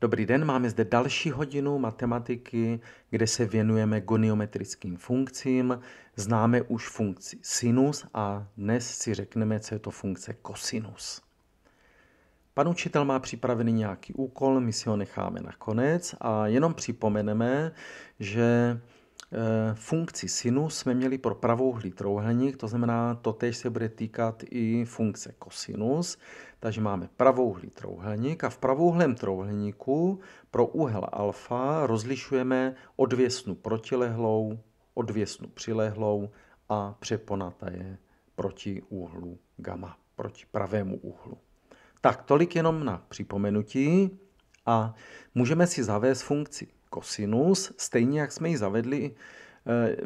Dobrý den, máme zde další hodinu matematiky, kde se věnujeme goniometrickým funkcím. Známe už funkci sinus a dnes si řekneme, co je to funkce kosinus. Pan učitel má připravený nějaký úkol, my si ho necháme na konec a jenom připomeneme, že Eh, funkci sinu jsme měli pro pravouhlý trouhelník, to znamená, to tež se bude týkat i funkce kosinus. Takže máme pravouhlý trouhelník a v pravouhlém trouhelníku pro úhel alfa rozlišujeme odvěsnu protilehlou, odvěsnu přilehlou a přeponata je proti úhlu gamma, proti pravému úhlu. Tak, tolik jenom na připomenutí a můžeme si zavést funkci kosinus, stejně jak jsme ji zavedli eh,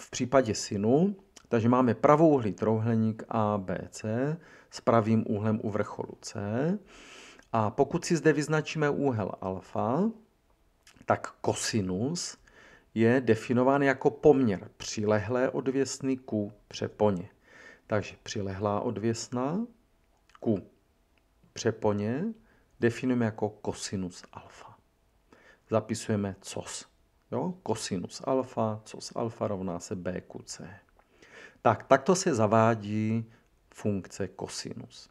v případě sinu. Takže máme pravouhlý trouhelník ABC s pravým úhlem u vrcholu C. A pokud si zde vyznačíme úhel alfa, tak kosinus je definován jako poměr přilehlé odvěsny ku přeponě. Takže přilehlá odvěsna ku přeponě definujeme jako kosinus alfa zapisujeme cos. Jo? Kosinus alfa, cos alfa rovná se b ku c. Tak, takto se zavádí funkce kosinus.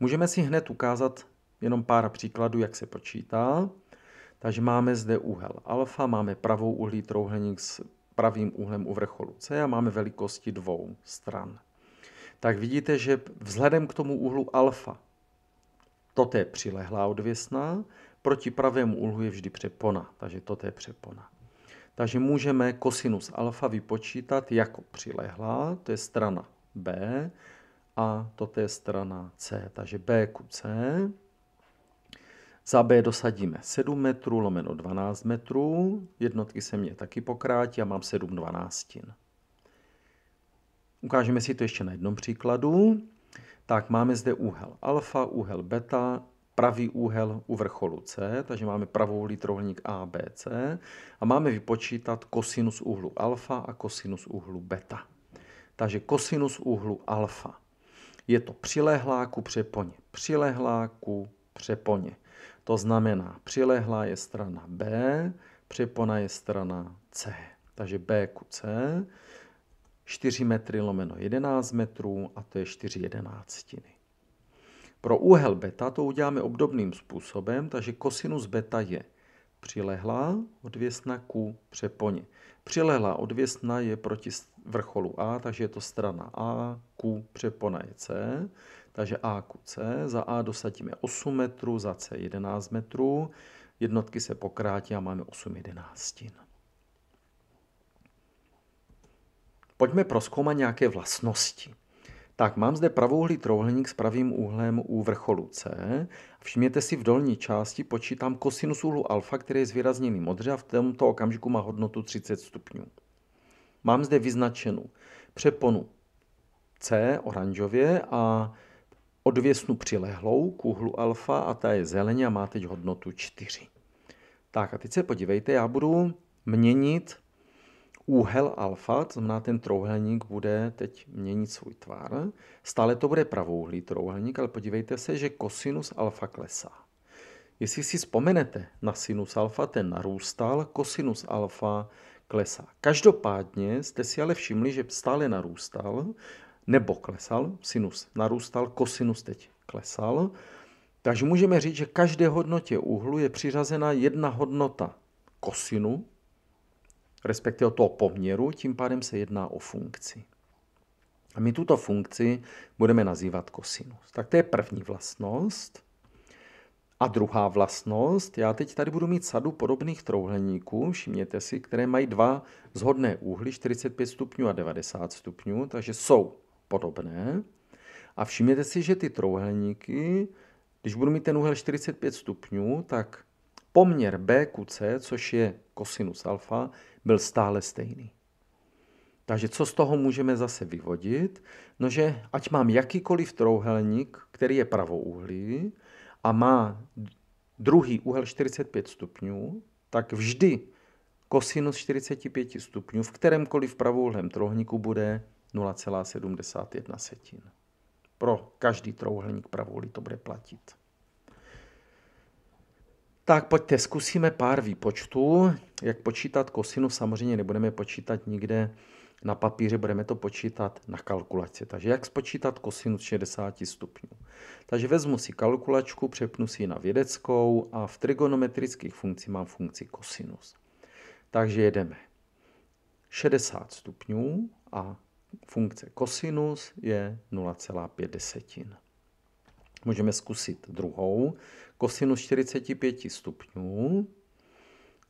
Můžeme si hned ukázat jenom pár příkladů, jak se počítá. Takže máme zde úhel alfa, máme pravou uhlí trouhelník s pravým úhlem u vrcholu C a máme velikosti dvou stran. Tak vidíte, že vzhledem k tomu úhlu alfa, toto je přilehlá odvěsná Proti pravému úhlu je vždy přepona, takže toto je přepona. Takže můžeme kosinus alfa vypočítat jako přilehlá, to je strana B a toto je strana C, takže B ku C. Za B dosadíme 7 metrů lomeno 12 metrů, jednotky se mě taky pokrátí a mám 7 dvanáctin. Ukážeme si to ještě na jednom příkladu. Tak máme zde úhel alfa, úhel beta, pravý úhel u vrcholu C, takže máme pravou trojúhelník ABC a máme vypočítat kosinus úhlu alfa a kosinus úhlu beta. Takže kosinus úhlu alfa je to přilehlá ku přeponě. Přilehlá ku přeponě. To znamená, přilehlá je strana B, přepona je strana C. Takže B ku C, 4 metry lomeno 11 metrů a to je 4 jedenáctiny. Pro úhel beta to uděláme obdobným způsobem, takže kosinus beta je přilehlá odvěsna ku přeponě. Přilehlá odvěsna je proti vrcholu A, takže je to strana A, ku přepona je C, takže A ku C, za A dosadíme 8 metrů, za C 11 metrů, jednotky se pokrátí a máme 8 jedenáctin. Pojďme proskoumat nějaké vlastnosti. Tak mám zde pravouhlý trouhelník s pravým úhlem u vrcholu C. Všimněte si, v dolní části počítám kosinus úhlu alfa, který je zvýrazněný modře a v tomto okamžiku má hodnotu 30 stupňů. Mám zde vyznačenou přeponu C oranžově a odvěsnu přilehlou k úhlu alfa a ta je zeleně a má teď hodnotu 4. Tak a teď se podívejte, já budu měnit úhel alfa, to znamená ten trouhelník bude teď měnit svůj tvar. Stále to bude pravouhlý trouhelník, ale podívejte se, že kosinus alfa klesá. Jestli si vzpomenete na sinus alfa, ten narůstal, kosinus alfa klesá. Každopádně jste si ale všimli, že stále narůstal nebo klesal, sinus narůstal, kosinus teď klesal. Takže můžeme říct, že každé hodnotě úhlu je přiřazena jedna hodnota kosinu, respektive toho poměru, tím pádem se jedná o funkci. A my tuto funkci budeme nazývat kosinus. Tak to je první vlastnost. A druhá vlastnost, já teď tady budu mít sadu podobných trouhelníků, všimněte si, které mají dva zhodné úhly, 45 stupňů a 90 stupňů, takže jsou podobné. A všimněte si, že ty trouhelníky, když budu mít ten úhel 45 stupňů, tak poměr B ku C, což je kosinus alfa, byl stále stejný. Takže co z toho můžeme zase vyvodit? No, že ať mám jakýkoliv trouhelník, který je pravouhlý a má druhý úhel 45 stupňů, tak vždy kosinus 45 stupňů v kterémkoliv pravouhlém trouhelníku bude 0,71 setin. Pro každý trouhelník pravouhlý to bude platit. Tak pojďte, zkusíme pár výpočtů, jak počítat kosinus. Samozřejmě nebudeme počítat nikde na papíře, budeme to počítat na kalkulaci. Takže jak spočítat kosinus 60 stupňů. Takže vezmu si kalkulačku, přepnu si ji na vědeckou a v trigonometrických funkcích mám funkci kosinus. Takže jedeme. 60 stupňů a funkce kosinus je 0,5 desetin. Můžeme zkusit druhou. Kosinus 45 stupňů.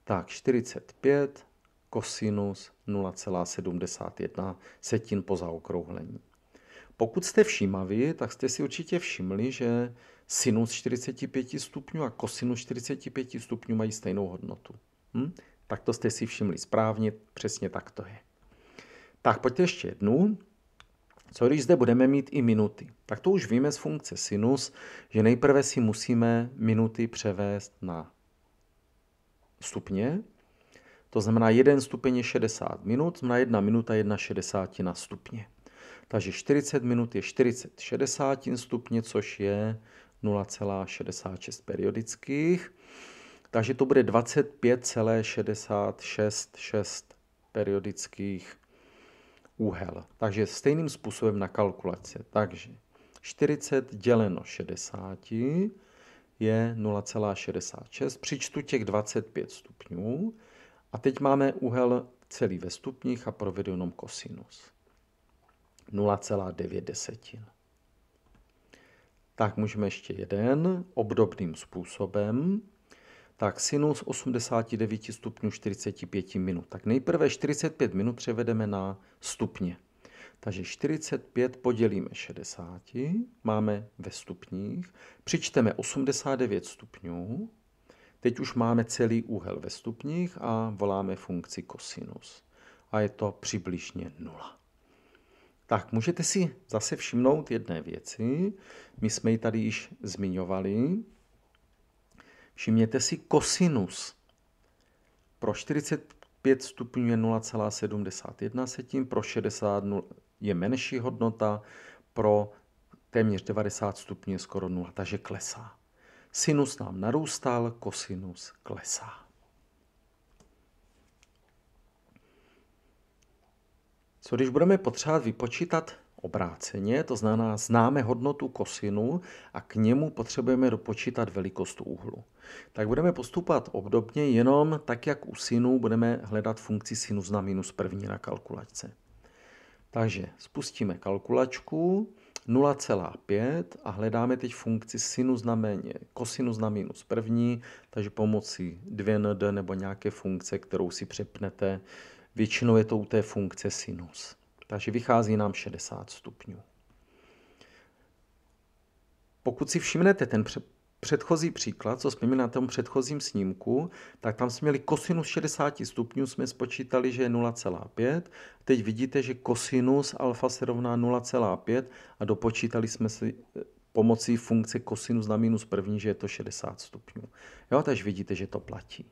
Tak 45 kosinus 0,71 setin po zaokrouhlení. Pokud jste všímaví, tak jste si určitě všimli, že sinus 45 stupňů a kosinus 45 stupňů mají stejnou hodnotu. Hm? Tak to jste si všimli správně, přesně tak to je. Tak pojďte ještě jednu. Co když zde budeme mít i minuty? Tak to už víme z funkce sinus, že nejprve si musíme minuty převést na stupně. To znamená, jeden stupeň je 60 minut, na jedna minuta 1 na stupně. Takže 40 minut je 40 60 stupně, což je 0,66 periodických. Takže to bude 25,666 periodických úhel. Takže stejným způsobem na kalkulaci. Takže 40 děleno 60 je 0,66. Přičtu těch 25 stupňů a teď máme úhel celý ve stupních a provedu jenom kosinus. 0,9 desetin. Tak můžeme ještě jeden obdobným způsobem tak sinus 89 stupňů 45 minut. Tak nejprve 45 minut převedeme na stupně. Takže 45 podělíme 60, máme ve stupních, přičteme 89 stupňů, teď už máme celý úhel ve stupních a voláme funkci kosinus. A je to přibližně 0. Tak můžete si zase všimnout jedné věci, my jsme ji tady již zmiňovali, Všimněte si kosinus. Pro 45 stupňů je 0,71 setin, pro 60 je menší hodnota, pro téměř 90 stupňů je skoro 0, takže klesá. Sinus nám narůstal, kosinus klesá. Co když budeme potřebovat vypočítat obráceně, to znamená známe hodnotu kosinu a k němu potřebujeme dopočítat velikost úhlu. Tak budeme postupovat obdobně, jenom tak jak u sinu budeme hledat funkci sinus na minus první na kalkulačce. Takže spustíme kalkulačku 0,5 a hledáme teď funkci sinus na méně, kosinus na minus první, takže pomocí 2nd nebo nějaké funkce, kterou si přepnete, většinou je to u té funkce sinus. Takže vychází nám 60 stupňů. Pokud si všimnete ten předchozí příklad, co jsme měli na tom předchozím snímku, tak tam jsme měli kosinus 60 stupňů, jsme spočítali, že je 0,5. Teď vidíte, že kosinus alfa se rovná 0,5 a dopočítali jsme si eh, pomocí funkce kosinus na minus první, že je to 60 stupňů. Jo, takže vidíte, že to platí.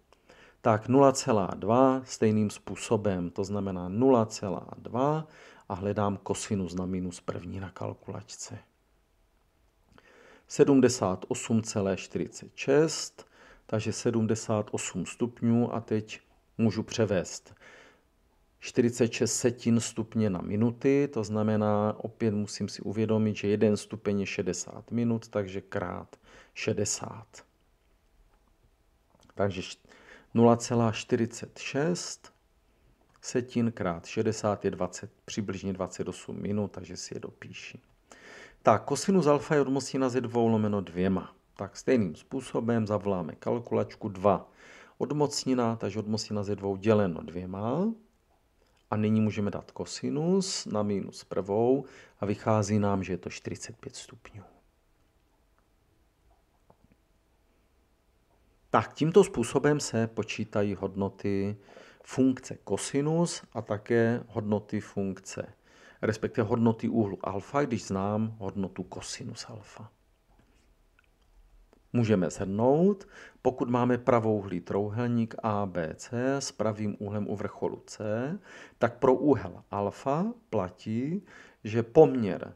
Tak 0,2 stejným způsobem, to znamená a hledám kosinus na minus první na kalkulačce. 78,46, takže 78 stupňů a teď můžu převést 46 setin stupně na minuty, to znamená, opět musím si uvědomit, že jeden stupeň je 60 minut, takže krát 60. Takže 0,46 setin krát 60 je 20, přibližně 28 minut, takže si je dopíši. Tak, kosinus alfa je odmostí na z2 lomeno dvěma. Tak stejným způsobem zavláme kalkulačku 2 odmocnina, takže odmocnina ze dvou děleno dvěma. A nyní můžeme dát kosinus na minus prvou a vychází nám, že je to 45 stupňů. Tak tímto způsobem se počítají hodnoty funkce kosinus a také hodnoty funkce, respektive hodnoty úhlu alfa, když znám hodnotu kosinus alfa. Můžeme shrnout, pokud máme pravouhlý trouhelník ABC s pravým úhlem u vrcholu C, tak pro úhel alfa platí, že poměr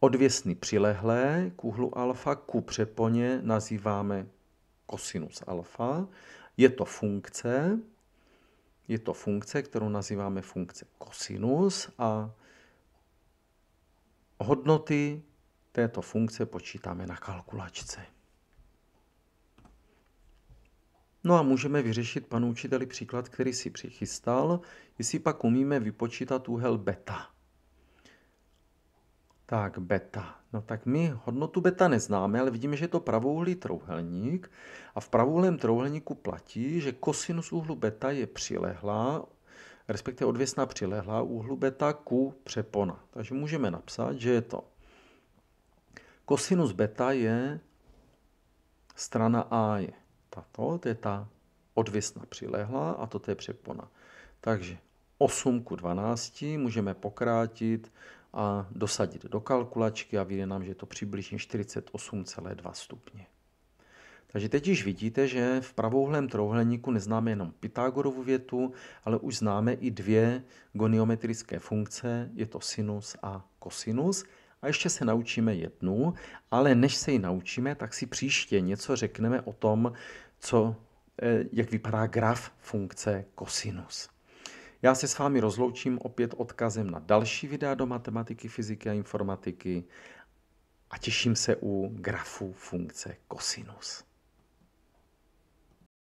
odvěsny přilehlé k úhlu alfa ku přeponě nazýváme kosinus alfa. Je to funkce, je to funkce, kterou nazýváme funkce kosinus a hodnoty této funkce počítáme na kalkulačce. No a můžeme vyřešit panu učiteli příklad, který si přichystal, jestli pak umíme vypočítat úhel beta. Tak beta. No tak my hodnotu beta neznáme, ale vidíme, že je to pravouhlý trouhelník a v pravouhlém trouhelníku platí, že kosinus úhlu beta je přilehlá, respektive odvěsná přilehlá úhlu beta ku přepona. Takže můžeme napsat, že je to kosinus beta je strana A je tato, to je ta odvěsná přilehlá a toto je přepona. Takže 8 ku 12 můžeme pokrátit a dosadit do kalkulačky a vyjde nám, že je to přibližně 48,2 stupně. Takže teď již vidíte, že v pravouhlém trouhelníku neznáme jenom Pythagorovu větu, ale už známe i dvě goniometrické funkce, je to sinus a kosinus. A ještě se naučíme jednu, ale než se ji naučíme, tak si příště něco řekneme o tom, co, eh, jak vypadá graf funkce kosinus. Já se s vámi rozloučím opět odkazem na další videa do matematiky, fyziky a informatiky a těším se u grafu funkce kosinus.